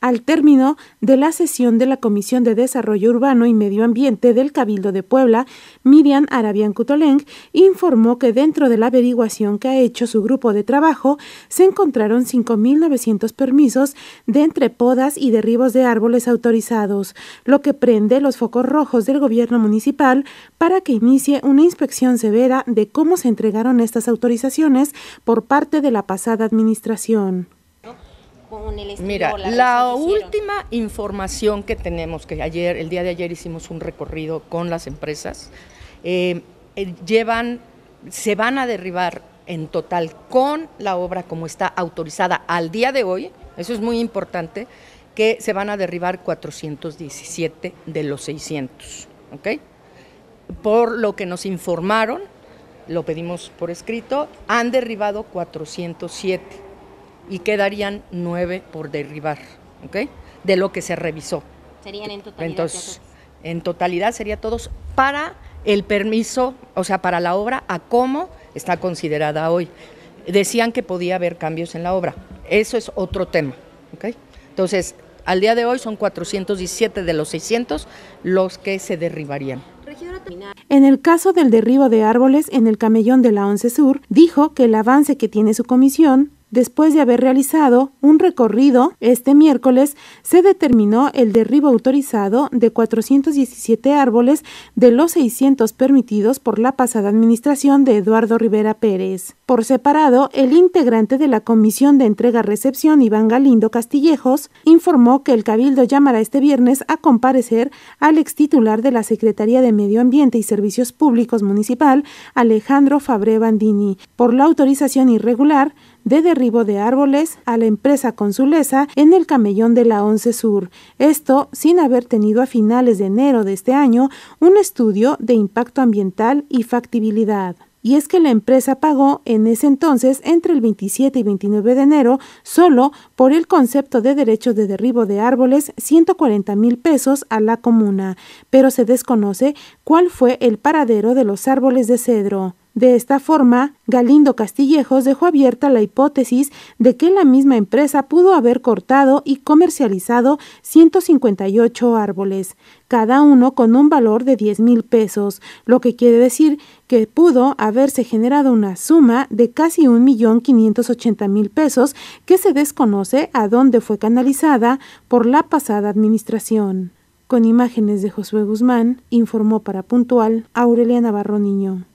al término de la sesión de la Comisión de Desarrollo Urbano y Medio Ambiente del Cabildo de Puebla, Miriam Arabian Cutoleng informó que dentro de la averiguación que ha hecho su grupo de trabajo se encontraron 5.900 permisos de entrepodas y derribos de árboles autorizados, lo que prende los focos rojos del gobierno municipal para que inicie una inspección severa de cómo se entregaron estas autorizaciones por parte de la pasada administración. Mira, la, última información que tenemos, que ayer, el día de ayer hicimos un recorrido con las empresas, eh, eh, llevan, se van a derribar en total con la obra como está autorizada al día de hoy, eso es muy importante, que se van a derribar 417 de los 600, ¿ok? Por lo que nos informaron, lo pedimos por escrito, han derribado 407 y quedarían nueve por derribar, ¿ok? De lo que se revisó. Serían en totalidad. Entonces, en totalidad sería todos para el permiso, o sea, para la obra a cómo está considerada hoy. Decían que podía haber cambios en la obra. Eso es otro tema, ¿ok? Entonces, al día de hoy son 417 de los 600 los que se derribarían. En el caso del derribo de árboles en el camellón de la 11 Sur, dijo que el avance que tiene su comisión Después de haber realizado un recorrido, este miércoles se determinó el derribo autorizado de 417 árboles de los 600 permitidos por la pasada administración de Eduardo Rivera Pérez. Por separado, el integrante de la Comisión de Entrega-Recepción, Iván Galindo Castillejos, informó que el Cabildo llamará este viernes a comparecer al extitular de la Secretaría de Medio Ambiente y Servicios Públicos Municipal, Alejandro Fabré Bandini, por la autorización irregular de derribo de árboles a la empresa consulesa en el camellón de la 11 Sur, esto sin haber tenido a finales de enero de este año un estudio de impacto ambiental y factibilidad. Y es que la empresa pagó en ese entonces entre el 27 y 29 de enero solo por el concepto de derecho de derribo de árboles 140 mil pesos a la comuna, pero se desconoce cuál fue el paradero de los árboles de cedro. De esta forma, Galindo Castillejos dejó abierta la hipótesis de que la misma empresa pudo haber cortado y comercializado 158 árboles, cada uno con un valor de 10 mil pesos, lo que quiere decir que pudo haberse generado una suma de casi 1.580.000 pesos que se desconoce a dónde fue canalizada por la pasada administración. Con imágenes de Josué Guzmán, informó para Puntual Aurelia Navarro Niño.